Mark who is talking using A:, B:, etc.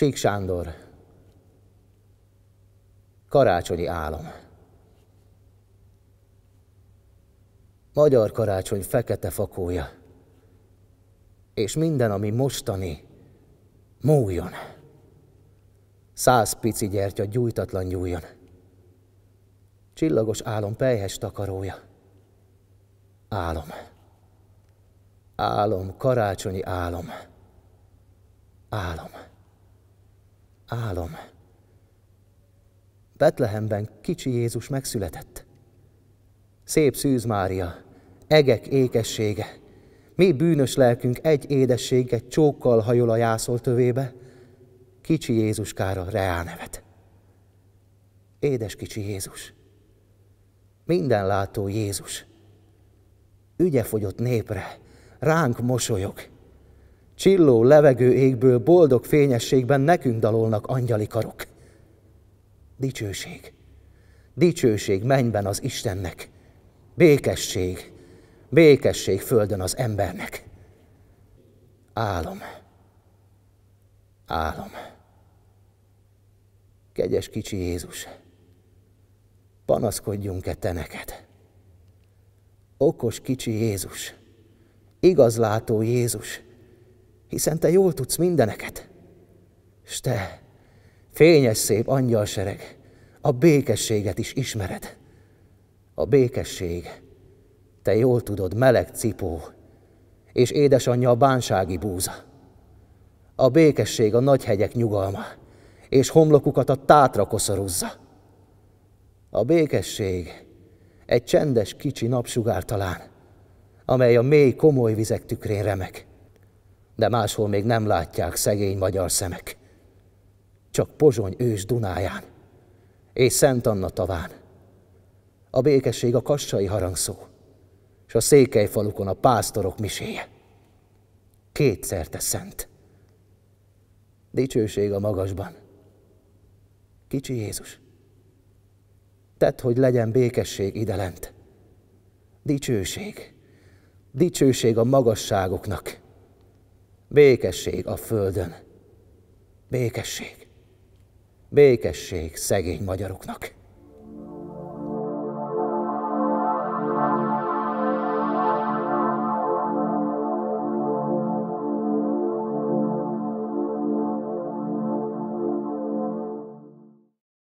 A: Sík Sándor. Karácsonyi álom. Magyar karácsony fekete fakója, és minden, ami mostani, múljon. Száz pici gyertya gyújtatlan gyújjon. Csillagos álom pejhes takarója. Álom. Álom, karácsonyi álom. Álom. Álom. Betlehemben kicsi Jézus megszületett. Szép Szűz Mária, egek ékessége, mi bűnös lelkünk egy édességet csókkal hajol a jászol tövébe, kicsi Jézuskára reál nevet. Édes kicsi Jézus, mindenlátó Jézus, ügyefogyott népre, ránk mosolyog, csilló levegő égből boldog fényességben nekünk dalolnak angyali karok. Dicsőség, dicsőség mennyben az Istennek, békesség, békesség földön az embernek. Álom, álom. Kegyes kicsi Jézus, panaszkodjunk-e te neked? Okos kicsi Jézus, igazlátó Jézus, hiszen te jól tudsz mindeneket. S te, fényes szép angyalsereg, a békességet is ismered. A békesség, te jól tudod, meleg cipó, és édesanyja a bánsági búza. A békesség a nagyhegyek nyugalma, és homlokukat a tátra koszorúzza. A békesség egy csendes kicsi napsugár talán, amely a mély komoly vizek tükrén remek de máshol még nem látják szegény magyar szemek. Csak Pozsony ős Dunáján, és Szent Anna taván. A békesség a kassai harangszó, és a székelyfalukon a pásztorok miséje. Kétszer te szent. Dicsőség a magasban. Kicsi Jézus, tedd, hogy legyen békesség idelent. Dicsőség, dicsőség a magasságoknak Békesség a földön. Békesség. Békesség szegény magyaroknak.